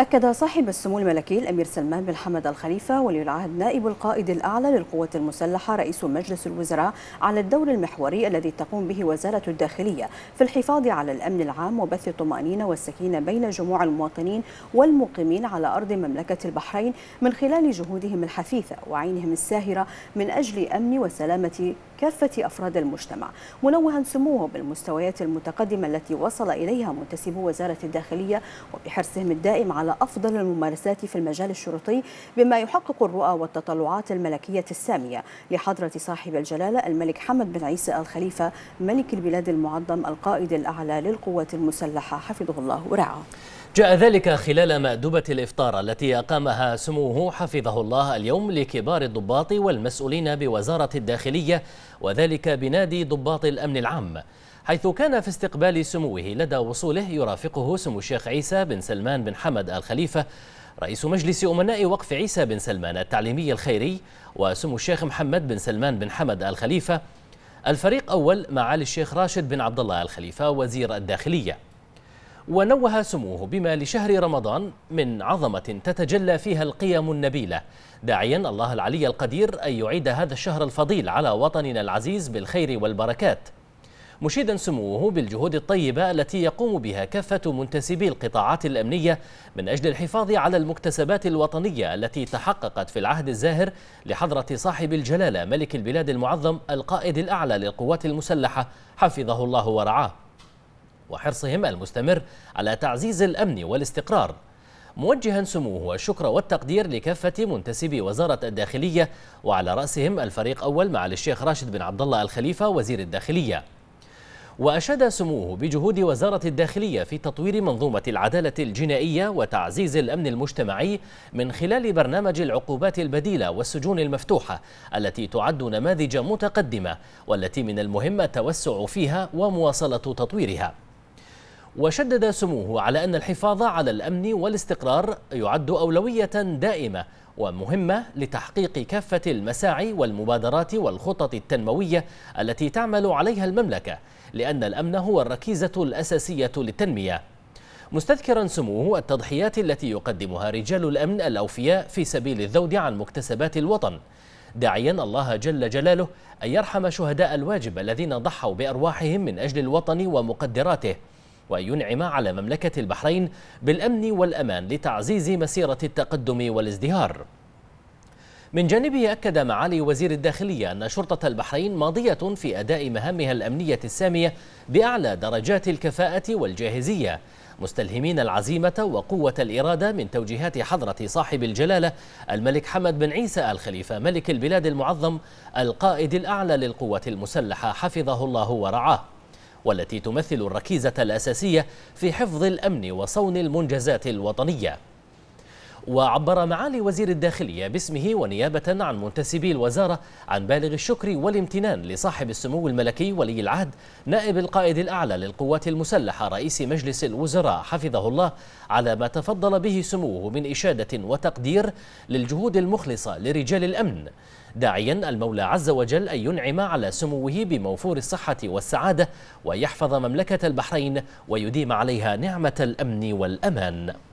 أكد صاحب السمو الملكي الأمير سلمان بن حمد الخليفة ولي العهد نائب القائد الأعلى للقوات المسلحة رئيس مجلس الوزراء على الدور المحوري الذي تقوم به وزارة الداخلية في الحفاظ على الأمن العام وبث الطمأنينة والسكينة بين جموع المواطنين والمقيمين على أرض مملكة البحرين من خلال جهودهم الحثيثة وعينهم الساهرة من أجل أمن وسلامة كافة أفراد المجتمع منوها سموه بالمستويات المتقدمة التي وصل إليها منتسبو وزارة الداخلية وبحرصهم الدائم على أفضل الممارسات في المجال الشرطي بما يحقق الرؤى والتطلعات الملكية السامية لحضرة صاحب الجلالة الملك حمد بن عيسى الخليفة ملك البلاد المعظم القائد الأعلى للقوات المسلحة حفظه الله ورعاه جاء ذلك خلال مأدبة الإفطار التي أقامها سموه حفظه الله اليوم لكبار الضباط والمسؤولين بوزارة الداخلية وذلك بنادي ضباط الأمن العام حيث كان في استقبال سموه لدى وصوله يرافقه سمو الشيخ عيسى بن سلمان بن حمد الخليفة رئيس مجلس أمناء وقف عيسى بن سلمان التعليمي الخيري وسمو الشيخ محمد بن سلمان بن حمد الخليفة الفريق أول معالي الشيخ راشد بن عبد الله الخليفة وزير الداخلية ونوه سموه بما لشهر رمضان من عظمة تتجلى فيها القيم النبيلة داعيا الله العلي القدير أن يعيد هذا الشهر الفضيل على وطننا العزيز بالخير والبركات مشيدا سموه بالجهود الطيبة التي يقوم بها كافة منتسبي القطاعات الأمنية من أجل الحفاظ على المكتسبات الوطنية التي تحققت في العهد الزاهر لحضرة صاحب الجلالة ملك البلاد المعظم القائد الأعلى للقوات المسلحة حفظه الله ورعاه وحرصهم المستمر على تعزيز الأمن والاستقرار موجها سموه الشكر والتقدير لكافة منتسبي وزارة الداخلية وعلى رأسهم الفريق أول مع الشيخ راشد بن عبد الله الخليفة وزير الداخلية وأشاد سموه بجهود وزارة الداخلية في تطوير منظومة العدالة الجنائية وتعزيز الأمن المجتمعي من خلال برنامج العقوبات البديلة والسجون المفتوحة التي تعد نماذج متقدمة والتي من المهم التوسع فيها ومواصلة تطويرها وشدد سموه على أن الحفاظ على الأمن والاستقرار يعد أولوية دائمة ومهمة لتحقيق كافة المساعي والمبادرات والخطط التنموية التي تعمل عليها المملكة لأن الأمن هو الركيزة الأساسية للتنمية مستذكرا سموه التضحيات التي يقدمها رجال الأمن الأوفياء في سبيل الذود عن مكتسبات الوطن داعيا الله جل جلاله أن يرحم شهداء الواجب الذين ضحوا بأرواحهم من أجل الوطن ومقدراته وينعم على مملكة البحرين بالأمن والأمان لتعزيز مسيرة التقدم والازدهار من جانبه أكد معالي وزير الداخلية أن شرطة البحرين ماضية في أداء مهامها الأمنية السامية بأعلى درجات الكفاءة والجاهزية مستلهمين العزيمة وقوة الإرادة من توجيهات حضرة صاحب الجلالة الملك حمد بن عيسى الخليفة ملك البلاد المعظم القائد الأعلى للقوة المسلحة حفظه الله ورعاه والتي تمثل الركيزة الأساسية في حفظ الأمن وصون المنجزات الوطنية وعبر معالي وزير الداخلية باسمه ونيابة عن منتسبي الوزارة عن بالغ الشكر والامتنان لصاحب السمو الملكي ولي العهد نائب القائد الأعلى للقوات المسلحة رئيس مجلس الوزراء حفظه الله على ما تفضل به سموه من إشادة وتقدير للجهود المخلصة لرجال الأمن داعيا المولى عز وجل أن ينعم على سموه بموفور الصحة والسعادة ويحفظ مملكة البحرين ويديم عليها نعمة الأمن والأمان